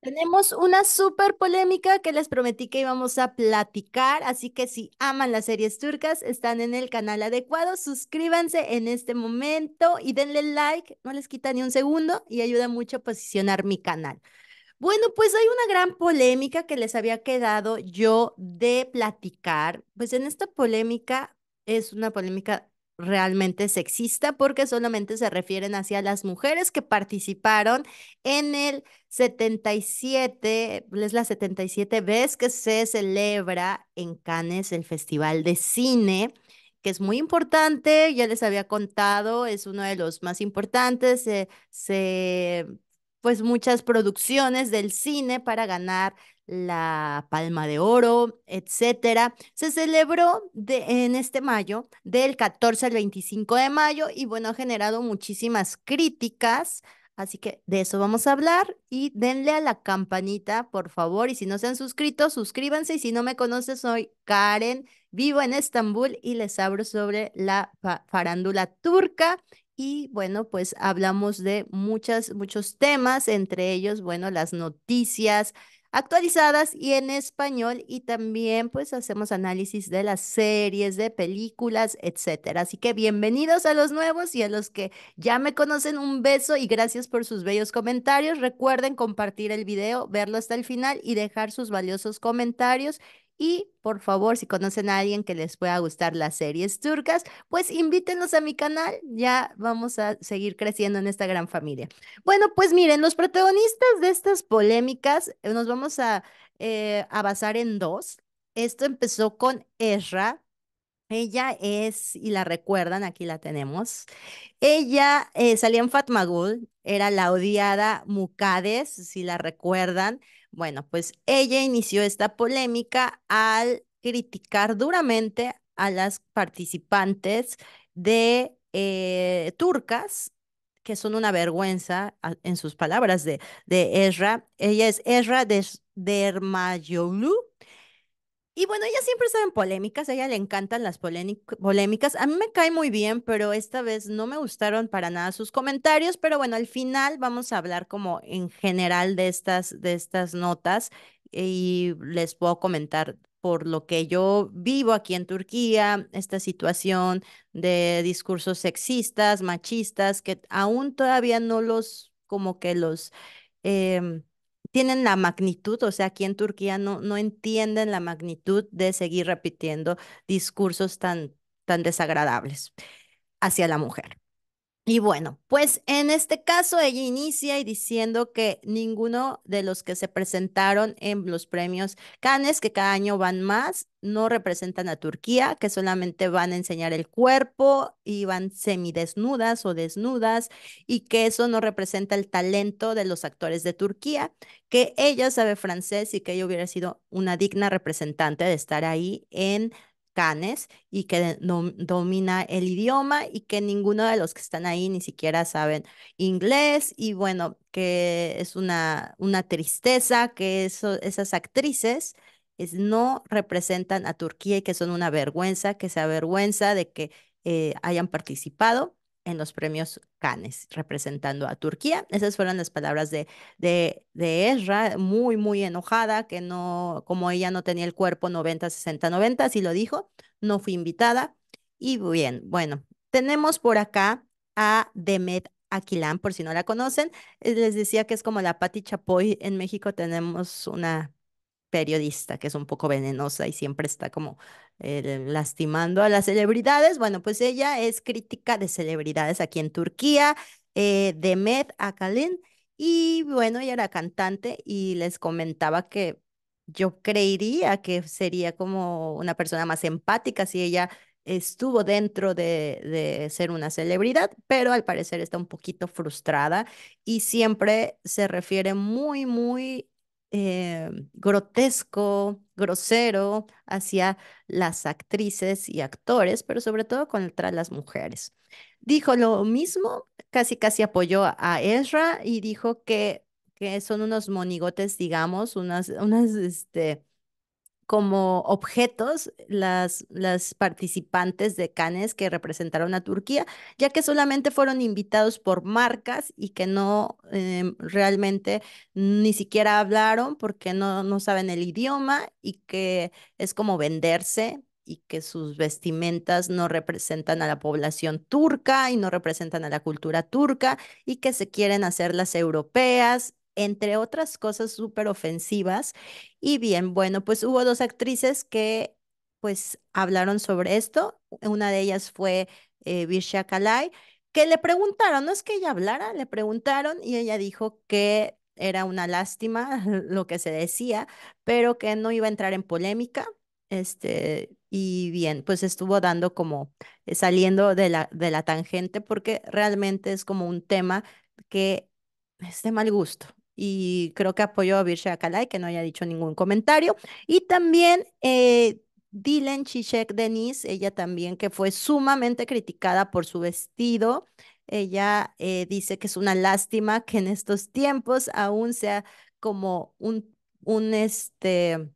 Tenemos una súper polémica que les prometí que íbamos a platicar, así que si aman las series turcas, están en el canal adecuado, suscríbanse en este momento y denle like, no les quita ni un segundo y ayuda mucho a posicionar mi canal. Bueno, pues hay una gran polémica que les había quedado yo de platicar. Pues en esta polémica es una polémica realmente sexista porque solamente se refieren hacia las mujeres que participaron en el 77, es la 77 vez que se celebra en Cannes el Festival de Cine que es muy importante, ya les había contado, es uno de los más importantes, se, se pues muchas producciones del cine para ganar la Palma de Oro, etcétera. Se celebró de, en este mayo, del 14 al 25 de mayo, y bueno, ha generado muchísimas críticas. Así que de eso vamos a hablar y denle a la campanita, por favor. Y si no se han suscrito, suscríbanse. Y si no me conoces, soy Karen, vivo en Estambul y les hablo sobre la farándula turca y bueno, pues hablamos de muchas, muchos temas, entre ellos, bueno, las noticias actualizadas y en español y también pues hacemos análisis de las series, de películas, etcétera. Así que bienvenidos a los nuevos y a los que ya me conocen un beso y gracias por sus bellos comentarios. Recuerden compartir el video, verlo hasta el final y dejar sus valiosos comentarios y por favor, si conocen a alguien que les pueda gustar las series turcas, pues invítenos a mi canal. Ya vamos a seguir creciendo en esta gran familia. Bueno, pues miren, los protagonistas de estas polémicas eh, nos vamos eh, a, basar en dos. Esto empezó con Ezra. Ella es, y la recuerdan, aquí la tenemos. Ella eh, salía en Fatmagul, era la odiada Mukades, si la recuerdan. Bueno, pues ella inició esta polémica al criticar duramente a las participantes de eh, turcas que son una vergüenza ah, en sus palabras de, de Ezra. Ella es Ezra de, de y bueno, ella siempre está en polémicas, a ella le encantan las polémicas. A mí me cae muy bien, pero esta vez no me gustaron para nada sus comentarios. Pero bueno, al final vamos a hablar como en general de estas, de estas notas y les puedo comentar por lo que yo vivo aquí en Turquía, esta situación de discursos sexistas, machistas, que aún todavía no los, como que los... Em, tienen la magnitud, o sea, aquí en Turquía no, no entienden la magnitud de seguir repitiendo discursos tan, tan desagradables hacia la mujer. Y bueno, pues en este caso ella inicia y diciendo que ninguno de los que se presentaron en los premios Cannes, que cada año van más, no representan a Turquía, que solamente van a enseñar el cuerpo y van semidesnudas o desnudas y que eso no representa el talento de los actores de Turquía, que ella sabe francés y que ella hubiera sido una digna representante de estar ahí en y que domina el idioma y que ninguno de los que están ahí ni siquiera saben inglés y bueno, que es una, una tristeza que esas actrices es, no representan a Turquía y que son una vergüenza, que se avergüenza de que eh, hayan participado en los premios Cannes, representando a Turquía. Esas fueron las palabras de, de, de Ezra, muy, muy enojada, que no, como ella no tenía el cuerpo 90, 60, 90, así lo dijo, no fui invitada. Y bien, bueno, tenemos por acá a Demet Aquilán, por si no la conocen. Eh, les decía que es como la Pati Chapoy. En México tenemos una periodista, que es un poco venenosa y siempre está como eh, lastimando a las celebridades. Bueno, pues ella es crítica de celebridades aquí en Turquía, eh, de Med Akalin, y bueno, ella era cantante y les comentaba que yo creería que sería como una persona más empática si ella estuvo dentro de, de, ser una celebridad, pero al parecer está un poquito frustrada y siempre se refiere muy, muy eh, grotesco, grosero hacia las actrices y actores, pero sobre todo contra las mujeres. Dijo lo mismo, casi casi apoyó a Ezra y dijo que, que son unos monigotes, digamos, unas, unas, este, como objetos las, las participantes de Canes que representaron a Turquía, ya que solamente fueron invitados por marcas y que no em, realmente ni siquiera hablaron porque no, no saben el idioma y que es como venderse y que sus vestimentas no representan a la población turca y no representan a la cultura turca y que se quieren hacer las europeas entre otras cosas súper ofensivas. Y bien, bueno, pues hubo dos actrices que pues hablaron sobre esto. Una de ellas fue eh, Kalai, que le preguntaron, no es que ella hablara, le preguntaron y ella dijo que era una lástima lo que se decía, pero que no iba a entrar en polémica. Este, y bien, pues estuvo dando como eh, saliendo de la, de la tangente porque realmente es como un tema que es de mal gusto y creo que apoyó a Birsha Kalai, que no haya dicho ningún comentario. Y también eh, Dylan chichek Denise, ella también que fue sumamente criticada por su vestido. Ella eh, dice que es una lástima que en estos tiempos aún sea como un, un este,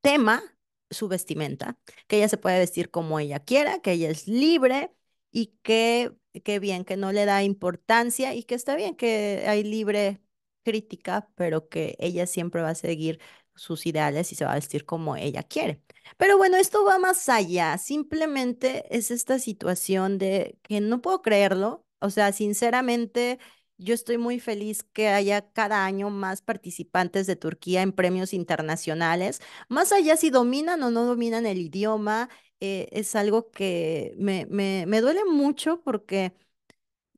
tema su vestimenta, que ella se puede vestir como ella quiera, que ella es libre y que, que bien, que no le da importancia y que está bien que hay libre crítica, pero que ella siempre va a seguir sus ideales y se va a vestir como ella quiere. Pero bueno, esto va más allá, simplemente es esta situación de que no puedo creerlo, o sea, sinceramente... Yo estoy muy feliz que haya cada año más participantes de Turquía en premios internacionales, más allá si dominan o no dominan el idioma, eh, es algo que me duele mucho porque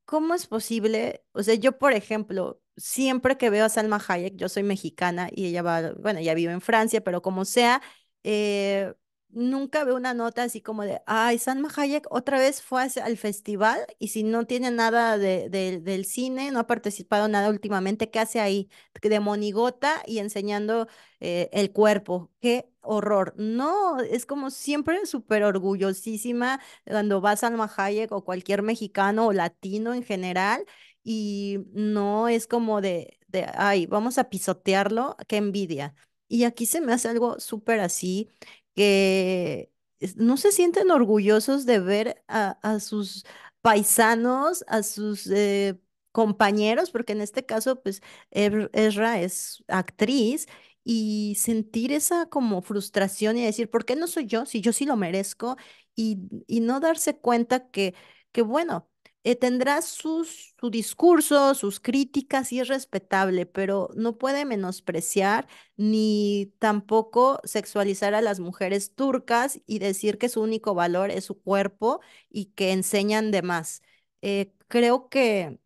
¿cómo es posible? O sea, yo, por ejemplo, siempre que veo a Salma Hayek, yo soy mexicana y ella va, bueno, ella vive en Francia, pero como sea, eh, nunca veo una nota así como de, ay, Salma Hayek otra vez fue al festival y si no tiene nada del cine, no ha participado nada últimamente, ¿qué hace ahí? De monigota y enseñando eh, el cuerpo. Qué horror. No, es como siempre súper orgullosísima cuando va Salma Hayek o cualquier mexicano o latino en general y no es como de, de, ay, vamos a pisotearlo, qué envidia. Y aquí se me hace algo súper así, que no se sienten orgullosos de ver a, sus paisanos, a sus eh, compañeros, porque en este caso, pues, er-, Ezra es actriz, y sentir esa como frustración y decir, ¿por qué no soy yo? Si yo sí lo merezco, y, y no darse cuenta que, que bueno, eh, tendrá sus, su discurso, sus críticas y es respetable, pero no puede menospreciar ni tampoco sexualizar a las mujeres turcas y decir que su único valor es su cuerpo y que enseñan de más. Eh, creo que,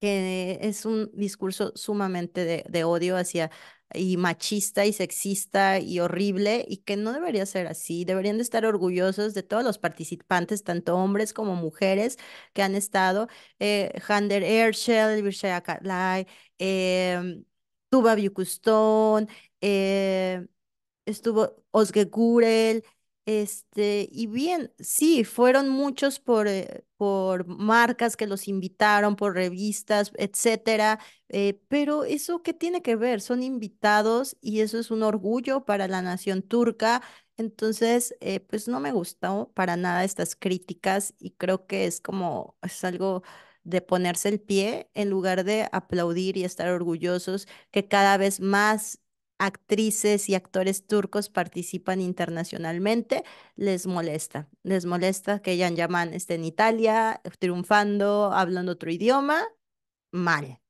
que es un discurso sumamente de odio hacia y machista y sexista y horrible y que no debería ser así. Deberían de estar orgullosos de todos los participantes, tanto hombres como mujeres que han estado. Eh, Hander Erschel, em, Katlai, eh, Tuba estuvo Osge Gurel, este, y bien, sí, fueron muchos por, eh, por marcas que los invitaron, por revistas, etcétera. Eh, pero eso, ¿qué tiene que ver? Son invitados y eso es un orgullo para la nación turca. Entonces, eh, pues no me gustó para nada estas críticas y creo que es como, es algo de ponerse el pie en lugar de aplaudir y estar orgullosos que cada vez más actrices y actores turcos participan internacionalmente, les molesta. Les molesta que Jan Yaman esté en Italia, triunfando, hablando otro idioma, mal.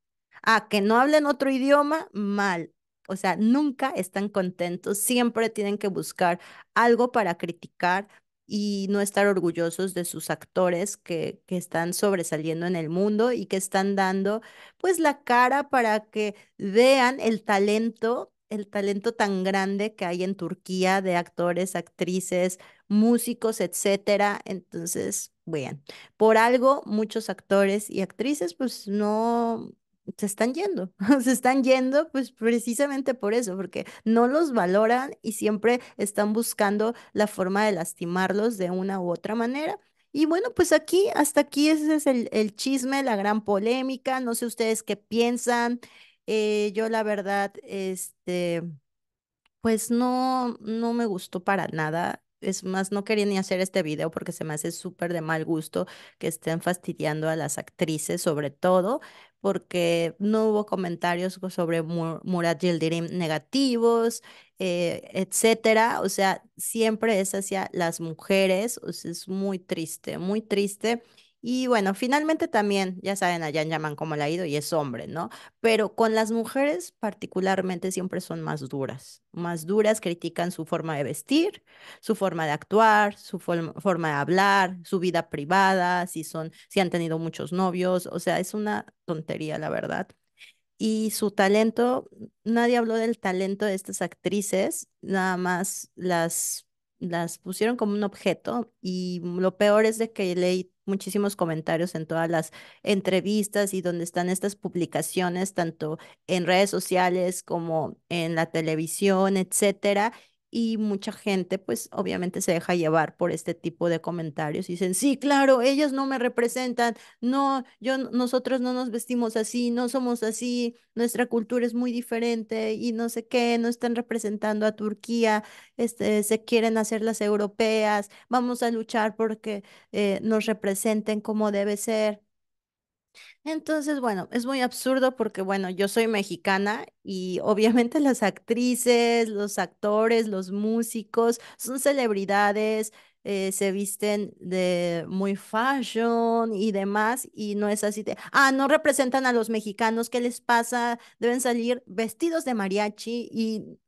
Ah, que no hablen otro idioma, mal. O sea, nunca están contentos, siempre tienen que buscar algo para criticar y no estar orgullosos de sus actores que, que están sobresaliendo en el mundo y que están dando pues la cara para que vean el talento el talento tan grande que hay en Turquía de actores, actrices, músicos, etcétera. Entonces, bueno, por algo muchos actores y actrices pues no se están yendo, se están yendo pues precisamente por eso, porque no los valoran y siempre están buscando la forma de lastimarlos de una u otra manera. Y bueno, pues aquí, hasta aquí ese es el chisme, la gran polémica. No sé ustedes qué piensan, eh, yo la verdad, este, pues no, no me gustó para nada. Es más, no quería ni hacer este video porque se me hace súper de mal gusto que estén fastidiando a las actrices, sobre todo porque no hubo comentarios sobre Mur Murat Yildirim negativos, etc., eh, etcétera. O sea, siempre es hacia las mujeres. es muy triste, muy triste. Y bueno, finalmente también, ya saben, a Jan llaman como la ha ido y es hombre, ¿no? Pero con las mujeres particularmente siempre son más duras, más duras, critican su forma de vestir, su forma de actuar, su forma de hablar, su vida privada, si son, si han tenido muchos novios, o sea, es una tontería, la verdad. Y su talento, nadie habló del talento de estas actrices, nada más las las pusieron como un objeto y lo peor es de que leí muchísimos comentarios en todas las entrevistas y donde están estas publicaciones, tanto en redes sociales como en la televisión, etcétera y mucha gente, pues obviamente se deja llevar por este tipo de comentarios dicen, sí, claro, ellos no me representan, no, yo, nosotros no nos vestimos así, no somos así, nuestra cultura es muy diferente y no sé qué, no están representando a Turquía, este, se quieren hacer las europeas, vamos a luchar porque eh, nos representen como debe ser. Entonces, bueno, es muy absurdo porque, bueno, yo soy mexicana y obviamente las actrices, los actores, los músicos son celebridades, eh, se visten de muy fashion y demás y no es así de, ah, no representan a los mexicanos, ¿qué les pasa? Deben salir vestidos de mariachi y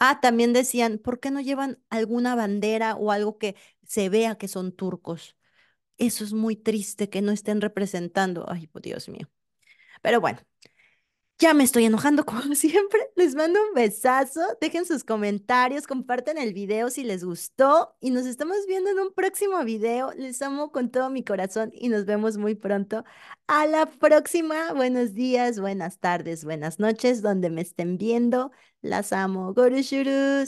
Ah, también decían, ¿por qué no llevan alguna bandera o algo que se vea que son turcos? Eso es muy triste que no estén representando. Ay, oh, Dios mío. Pero bueno, ya me estoy enojando como siempre. Les mando un besazo. Dejen sus comentarios, comparten el video si les gustó y nos estamos viendo en un próximo video. Les amo con todo mi corazón y nos vemos muy pronto. A la próxima. Buenos días, buenas tardes, buenas noches, donde me estén viendo. Las amo. Gorushurus.